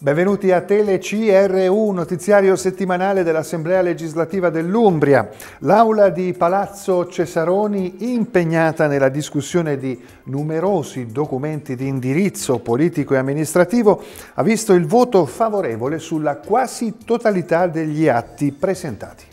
Benvenuti a TeleCRU, notiziario settimanale dell'Assemblea legislativa dell'Umbria. L'aula di Palazzo Cesaroni, impegnata nella discussione di numerosi documenti di indirizzo politico e amministrativo, ha visto il voto favorevole sulla quasi totalità degli atti presentati.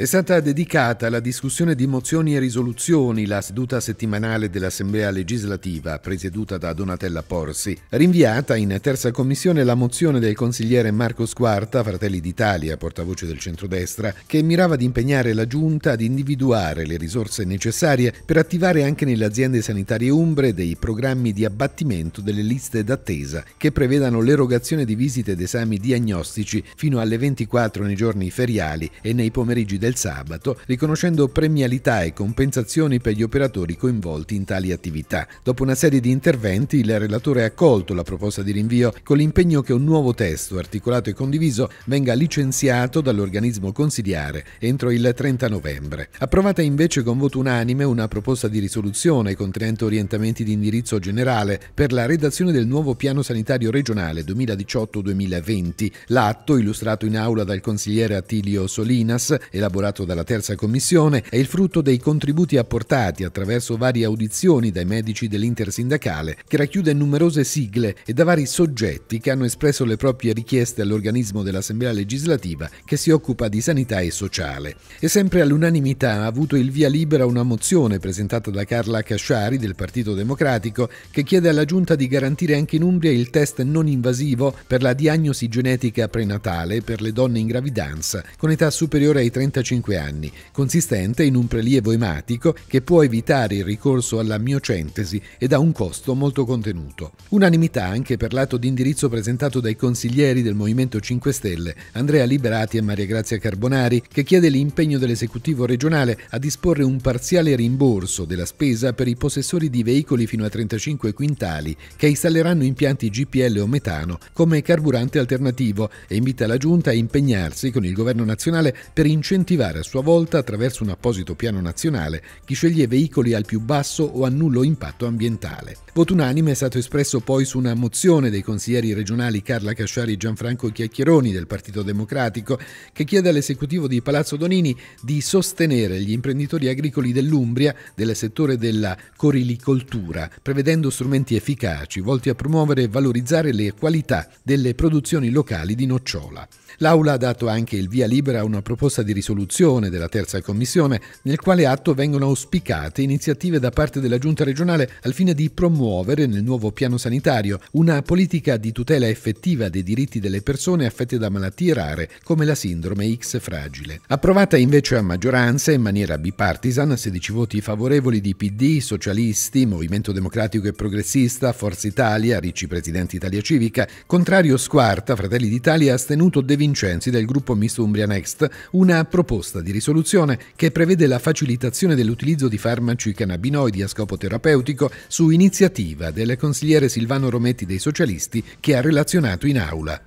È stata dedicata alla discussione di mozioni e risoluzioni la seduta settimanale dell'Assemblea legislativa, presieduta da Donatella Porsi. Rinviata in terza commissione la mozione del consigliere Marco Squarta, Fratelli d'Italia, portavoce del centrodestra, che mirava ad impegnare la Giunta ad individuare le risorse necessarie per attivare anche nelle aziende sanitarie umbre dei programmi di abbattimento delle liste d'attesa che prevedano l'erogazione di visite ed esami diagnostici fino alle 24 nei giorni feriali e nei pomeriggi del del sabato, riconoscendo premialità e compensazioni per gli operatori coinvolti in tali attività. Dopo una serie di interventi, il relatore ha accolto la proposta di rinvio con l'impegno che un nuovo testo, articolato e condiviso, venga licenziato dall'organismo consigliare entro il 30 novembre. Approvata invece con voto unanime una proposta di risoluzione contenente orientamenti di indirizzo generale per la redazione del nuovo piano sanitario regionale 2018-2020. L'atto, illustrato in aula dal consigliere Attilio Solinas e la elaborato dalla terza commissione è il frutto dei contributi apportati attraverso varie audizioni dai medici dell'intersindacale, che racchiude numerose sigle e da vari soggetti che hanno espresso le proprie richieste all'organismo dell'Assemblea legislativa che si occupa di sanità e sociale. E sempre all'unanimità ha avuto il via libera una mozione presentata da Carla Casciari del Partito Democratico che chiede alla Giunta di garantire anche in Umbria il test non invasivo per la diagnosi genetica prenatale per le donne in gravidanza con età superiore ai 30 45 anni, consistente in un prelievo ematico che può evitare il ricorso alla miocentesi ed ha un costo molto contenuto. Unanimità anche per l'atto di indirizzo presentato dai consiglieri del Movimento 5 Stelle, Andrea Liberati e Maria Grazia Carbonari, che chiede l'impegno dell'esecutivo regionale a disporre un parziale rimborso della spesa per i possessori di veicoli fino a 35 quintali che installeranno impianti GPL o metano come carburante alternativo e invita la Giunta a impegnarsi con il governo nazionale per incentivare incentivare a sua volta attraverso un apposito piano nazionale chi sceglie veicoli al più basso o a nullo impatto ambientale. Voto unanime è stato espresso poi su una mozione dei consiglieri regionali Carla Casciari e Gianfranco Chiacchieroni del Partito Democratico che chiede all'esecutivo di Palazzo Donini di sostenere gli imprenditori agricoli dell'Umbria del settore della corilicoltura, prevedendo strumenti efficaci volti a promuovere e valorizzare le qualità delle produzioni locali di nocciola. L'Aula ha dato anche il via libera a una proposta di risoluzione risoluzione della terza commissione, nel quale atto vengono auspicate iniziative da parte della giunta regionale al fine di promuovere nel nuovo piano sanitario una politica di tutela effettiva dei diritti delle persone affette da malattie rare come la sindrome X fragile. Approvata invece a maggioranza in maniera bipartisan, 16 voti favorevoli di PD, Socialisti, Movimento Democratico e Progressista, Forza Italia, Ricci Presidente Italia Civica, contrario Squarta, Fratelli d'Italia, astenuto De Vincenzi del gruppo Miss Umbria Next, una proposta proposta di risoluzione che prevede la facilitazione dell'utilizzo di farmaci cannabinoidi a scopo terapeutico su iniziativa del consigliere Silvano Rometti dei Socialisti che ha relazionato in aula.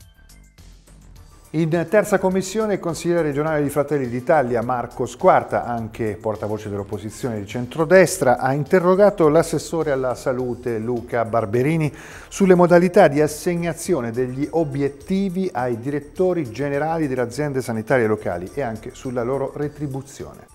In terza commissione il consigliere regionale di Fratelli d'Italia Marco Squarta, anche portavoce dell'opposizione di centrodestra, ha interrogato l'assessore alla salute Luca Barberini sulle modalità di assegnazione degli obiettivi ai direttori generali delle aziende sanitarie locali e anche sulla loro retribuzione.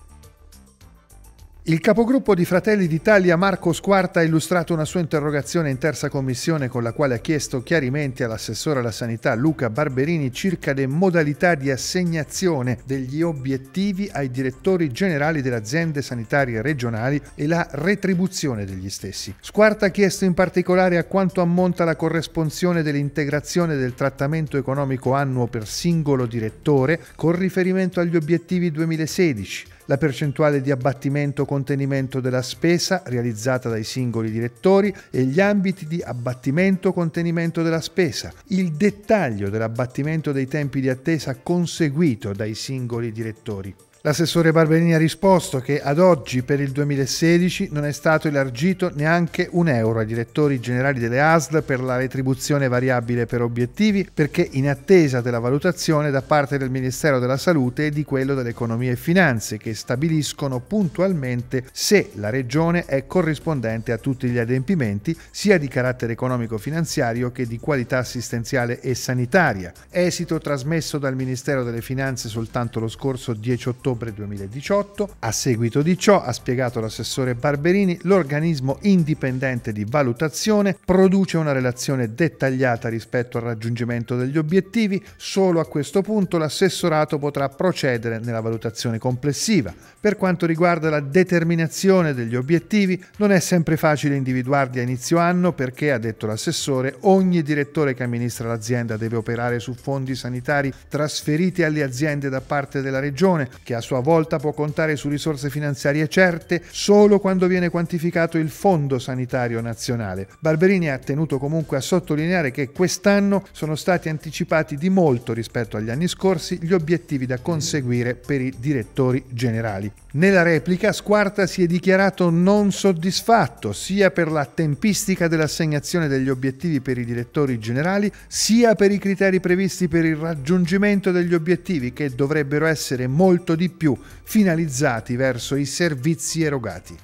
Il capogruppo di Fratelli d'Italia Marco Squarta ha illustrato una sua interrogazione in terza commissione con la quale ha chiesto chiarimenti all'assessore alla sanità Luca Barberini circa le modalità di assegnazione degli obiettivi ai direttori generali delle aziende sanitarie regionali e la retribuzione degli stessi. Squarta ha chiesto in particolare a quanto ammonta la corresponsione dell'integrazione del trattamento economico annuo per singolo direttore con riferimento agli obiettivi 2016 la percentuale di abbattimento o contenimento della spesa realizzata dai singoli direttori e gli ambiti di abbattimento o contenimento della spesa, il dettaglio dell'abbattimento dei tempi di attesa conseguito dai singoli direttori. L'assessore Barberini ha risposto che ad oggi per il 2016 non è stato elargito neanche un euro ai direttori generali delle ASL per la retribuzione variabile per obiettivi perché in attesa della valutazione da parte del Ministero della Salute e di quello dell'Economia e Finanze che stabiliscono puntualmente se la regione è corrispondente a tutti gli adempimenti sia di carattere economico-finanziario che di qualità assistenziale e sanitaria. Esito trasmesso dal Ministero delle Finanze soltanto lo scorso 10 ottobre ottobre 2018. A seguito di ciò, ha spiegato l'assessore Barberini, l'organismo indipendente di valutazione produce una relazione dettagliata rispetto al raggiungimento degli obiettivi, solo a questo punto l'assessorato potrà procedere nella valutazione complessiva. Per quanto riguarda la determinazione degli obiettivi, non è sempre facile individuarli a inizio anno perché, ha detto l'assessore, ogni direttore che amministra l'azienda deve operare su fondi sanitari trasferiti alle aziende da parte della regione, che ha a sua volta può contare su risorse finanziarie certe solo quando viene quantificato il Fondo Sanitario Nazionale. Barberini ha tenuto comunque a sottolineare che quest'anno sono stati anticipati di molto rispetto agli anni scorsi gli obiettivi da conseguire per i direttori generali. Nella replica Squarta si è dichiarato non soddisfatto sia per la tempistica dell'assegnazione degli obiettivi per i direttori generali, sia per i criteri previsti per il raggiungimento degli obiettivi che dovrebbero essere molto di più finalizzati verso i servizi erogati.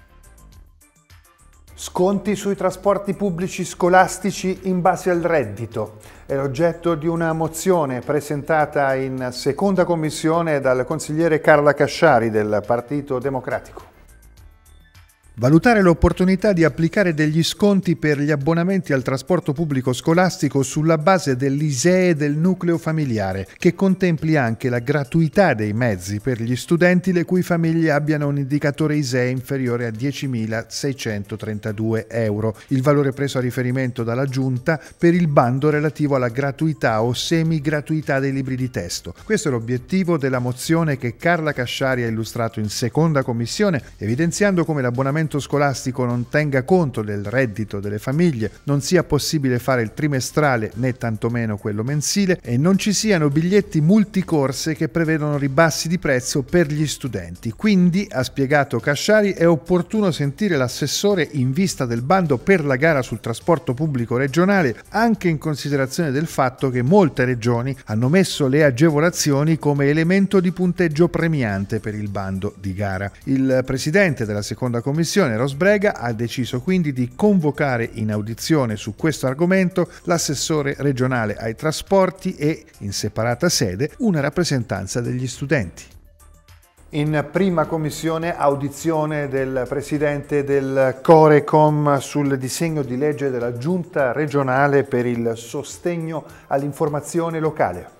Sconti sui trasporti pubblici scolastici in base al reddito è l'oggetto di una mozione presentata in seconda commissione dal consigliere Carla Casciari del Partito Democratico. Valutare l'opportunità di applicare degli sconti per gli abbonamenti al trasporto pubblico scolastico sulla base dell'ISEE del nucleo familiare, che contempli anche la gratuità dei mezzi per gli studenti le cui famiglie abbiano un indicatore ISEE inferiore a 10.632 euro, il valore preso a riferimento dalla Giunta per il bando relativo alla gratuità o semigratuità dei libri di testo. Questo è l'obiettivo della mozione che Carla Casciari ha illustrato in seconda commissione, evidenziando come l'abbonamento finanziamento scolastico non tenga conto del reddito delle famiglie, non sia possibile fare il trimestrale né tantomeno quello mensile e non ci siano biglietti multicorse che prevedono ribassi di prezzo per gli studenti. Quindi, ha spiegato Casciari, è opportuno sentire l'assessore in vista del bando per la gara sul trasporto pubblico regionale, anche in considerazione del fatto che molte regioni hanno messo le agevolazioni come elemento di punteggio premiante per il bando di gara. Il presidente della seconda commissione Commissione Rosbrega ha deciso quindi di convocare in audizione su questo argomento l'assessore regionale ai trasporti e, in separata sede, una rappresentanza degli studenti. In prima commissione audizione del presidente del Corecom sul disegno di legge della giunta regionale per il sostegno all'informazione locale.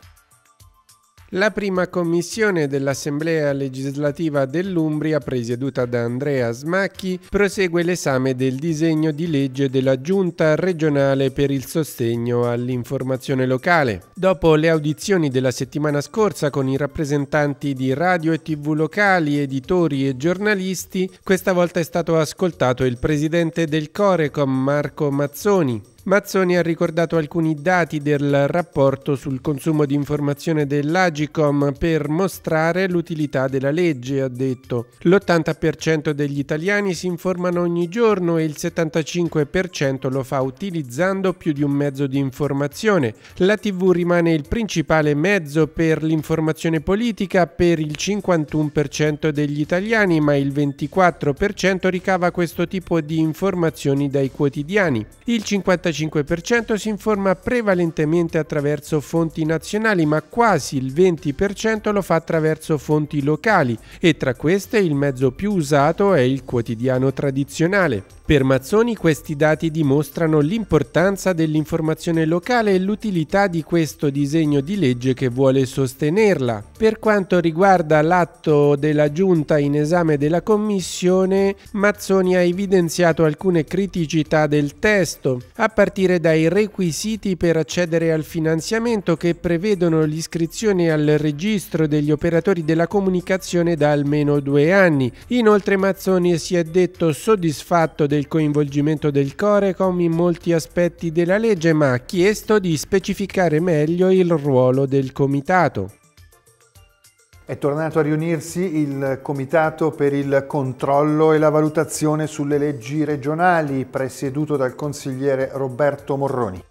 La prima commissione dell'Assemblea legislativa dell'Umbria, presieduta da Andrea Smacchi, prosegue l'esame del disegno di legge della Giunta regionale per il sostegno all'informazione locale. Dopo le audizioni della settimana scorsa con i rappresentanti di radio e tv locali, editori e giornalisti, questa volta è stato ascoltato il presidente del Corecom Marco Mazzoni, Mazzoni ha ricordato alcuni dati del rapporto sul consumo di informazione dell'Agicom per mostrare l'utilità della legge, ha detto. L'80% degli italiani si informano ogni giorno e il 75% lo fa utilizzando più di un mezzo di informazione. La TV rimane il principale mezzo per l'informazione politica per il 51% degli italiani, ma il 24% ricava questo tipo di informazioni dai quotidiani. Il 55% 75% si informa prevalentemente attraverso fonti nazionali, ma quasi il 20% lo fa attraverso fonti locali e tra queste il mezzo più usato è il quotidiano tradizionale. Per Mazzoni questi dati dimostrano l'importanza dell'informazione locale e l'utilità di questo disegno di legge che vuole sostenerla. Per quanto riguarda l'atto della giunta in esame della commissione, Mazzoni ha evidenziato alcune criticità del testo, a partire dai requisiti per accedere al finanziamento che prevedono l'iscrizione al registro degli operatori della comunicazione da almeno due anni. Inoltre Mazzoni si è detto soddisfatto del coinvolgimento del Corecom in molti aspetti della legge ma ha chiesto di specificare meglio il ruolo del comitato. È tornato a riunirsi il Comitato per il controllo e la valutazione sulle leggi regionali, presieduto dal consigliere Roberto Morroni.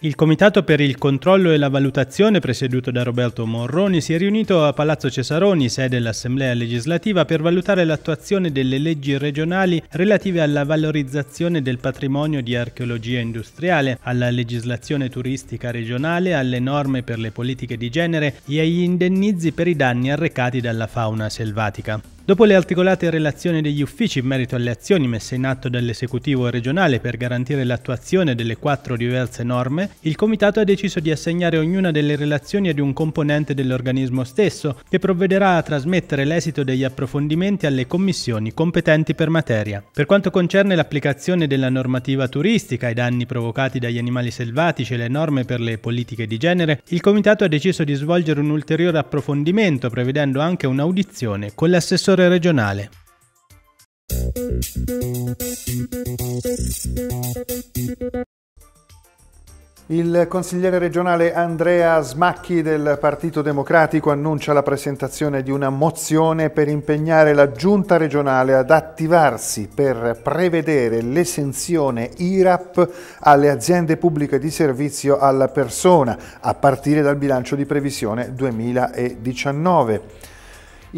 Il Comitato per il controllo e la valutazione, presieduto da Roberto Morroni, si è riunito a Palazzo Cesaroni, sede dell'Assemblea legislativa, per valutare l'attuazione delle leggi regionali relative alla valorizzazione del patrimonio di archeologia industriale, alla legislazione turistica regionale, alle norme per le politiche di genere e agli indennizi per i danni arrecati dalla fauna selvatica. Dopo le articolate relazioni degli uffici in merito alle azioni messe in atto dall'esecutivo regionale per garantire l'attuazione delle quattro diverse norme, il comitato ha deciso di assegnare ognuna delle relazioni ad un componente dell'organismo stesso, che provvederà a trasmettere l'esito degli approfondimenti alle commissioni competenti per materia. Per quanto concerne l'applicazione della normativa turistica, i danni provocati dagli animali selvatici e le norme per le politiche di genere, il comitato ha deciso di svolgere un ulteriore approfondimento prevedendo anche un'audizione con l'assessore direttore regionale. Il consigliere regionale Andrea Smacchi del Partito Democratico annuncia la presentazione di una mozione per impegnare la giunta regionale ad attivarsi per prevedere l'esenzione IRAP alle aziende pubbliche di servizio alla persona a partire dal bilancio di previsione 2019.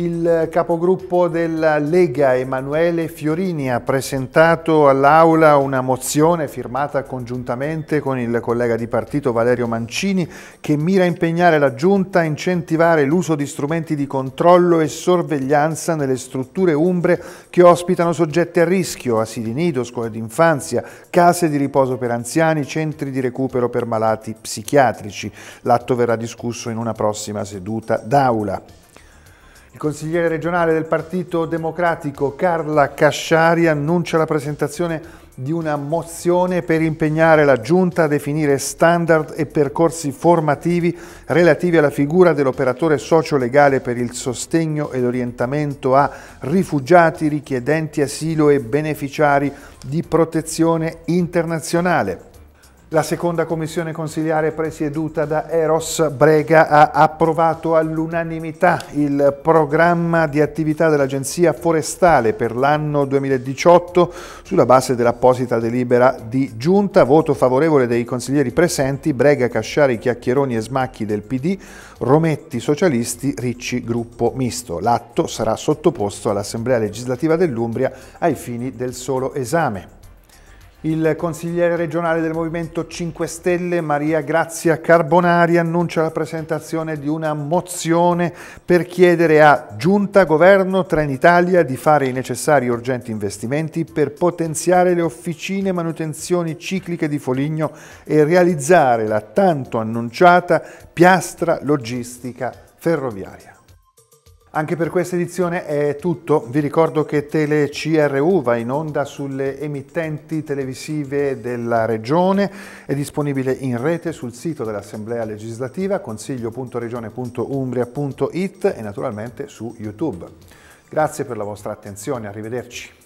Il capogruppo della Lega Emanuele Fiorini ha presentato all'Aula una mozione firmata congiuntamente con il collega di partito Valerio Mancini che mira a impegnare la Giunta a incentivare l'uso di strumenti di controllo e sorveglianza nelle strutture umbre che ospitano soggetti a rischio, asili nido, scuole d'infanzia, case di riposo per anziani, centri di recupero per malati psichiatrici. L'atto verrà discusso in una prossima seduta d'Aula. Il consigliere regionale del Partito Democratico Carla Casciari annuncia la presentazione di una mozione per impegnare la Giunta a definire standard e percorsi formativi relativi alla figura dell'operatore socio-legale per il sostegno ed orientamento a rifugiati, richiedenti asilo e beneficiari di protezione internazionale. La seconda commissione consiliare presieduta da Eros Brega ha approvato all'unanimità il programma di attività dell'Agenzia Forestale per l'anno 2018 sulla base dell'apposita delibera di giunta. Voto favorevole dei consiglieri presenti Brega, Casciari, Chiacchieroni e Smacchi del PD, Rometti Socialisti, Ricci Gruppo Misto. L'atto sarà sottoposto all'Assemblea legislativa dell'Umbria ai fini del solo esame. Il consigliere regionale del Movimento 5 Stelle Maria Grazia Carbonari annuncia la presentazione di una mozione per chiedere a Giunta, Governo, Trenitalia di fare i necessari e urgenti investimenti per potenziare le officine manutenzioni cicliche di Foligno e realizzare la tanto annunciata piastra logistica ferroviaria. Anche per questa edizione è tutto, vi ricordo che TeleCRU va in onda sulle emittenti televisive della Regione, è disponibile in rete sul sito dell'Assemblea legislativa consiglio.regione.umbria.it e naturalmente su YouTube. Grazie per la vostra attenzione, arrivederci.